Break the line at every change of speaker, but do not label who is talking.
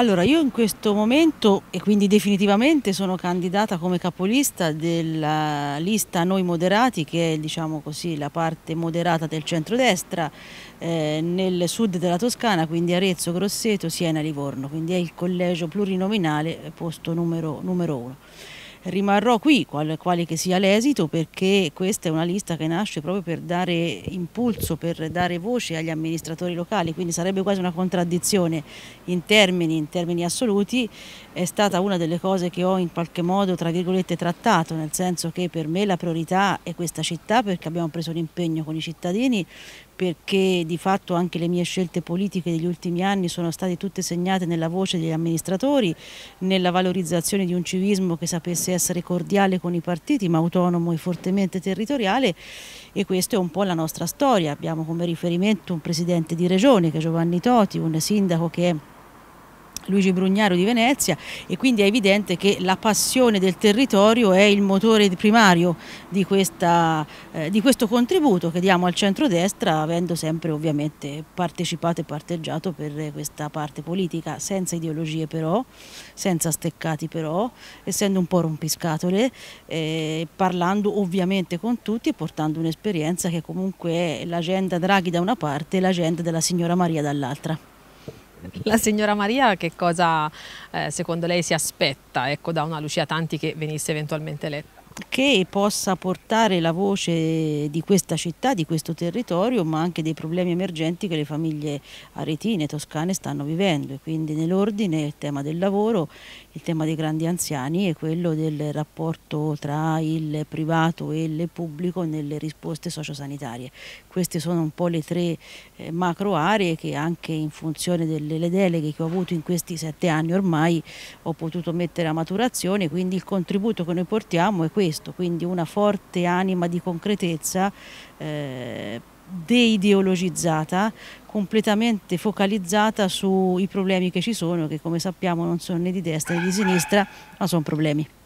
Allora, io in questo momento e quindi definitivamente sono candidata come capolista della lista Noi Moderati, che è diciamo così, la parte moderata del centrodestra eh, nel sud della Toscana, quindi Arezzo, Grosseto, Siena Livorno, quindi è il collegio plurinominale eh, posto numero, numero uno rimarrò qui, quale che sia l'esito, perché questa è una lista che nasce proprio per dare impulso, per dare voce agli amministratori locali, quindi sarebbe quasi una contraddizione in termini, in termini assoluti, è stata una delle cose che ho in qualche modo tra virgolette trattato, nel senso che per me la priorità è questa città perché abbiamo preso l'impegno con i cittadini, perché di fatto anche le mie scelte politiche degli ultimi anni sono state tutte segnate nella voce degli amministratori, nella valorizzazione di un civismo che sapesse essere cordiale con i partiti ma autonomo e fortemente territoriale e questa è un po' la nostra storia. Abbiamo come riferimento un presidente di regione che è Giovanni Toti, un sindaco che è Luigi Brugnaro di Venezia e quindi è evidente che la passione del territorio è il motore primario di, questa, eh, di questo contributo che diamo al centrodestra avendo sempre ovviamente partecipato e parteggiato per questa parte politica, senza ideologie però, senza steccati però, essendo un po' rompiscatole, eh, parlando ovviamente con tutti e portando un'esperienza che comunque è l'agenda Draghi da una parte e l'agenda della signora Maria dall'altra. La signora Maria che cosa eh, secondo lei si aspetta ecco, da una Lucia Tanti che venisse eventualmente eletta? che possa portare la voce di questa città, di questo territorio, ma anche dei problemi emergenti che le famiglie aretine, toscane stanno vivendo. E quindi nell'ordine il tema del lavoro, il tema dei grandi anziani e quello del rapporto tra il privato e il pubblico nelle risposte sociosanitarie. Queste sono un po' le tre eh, macro aree che anche in funzione delle deleghe che ho avuto in questi sette anni ormai ho potuto mettere a maturazione, quindi il contributo che noi portiamo è questo questo, quindi una forte anima di concretezza eh, deideologizzata, completamente focalizzata sui problemi che ci sono, che come sappiamo non sono né di destra né di sinistra, ma sono problemi.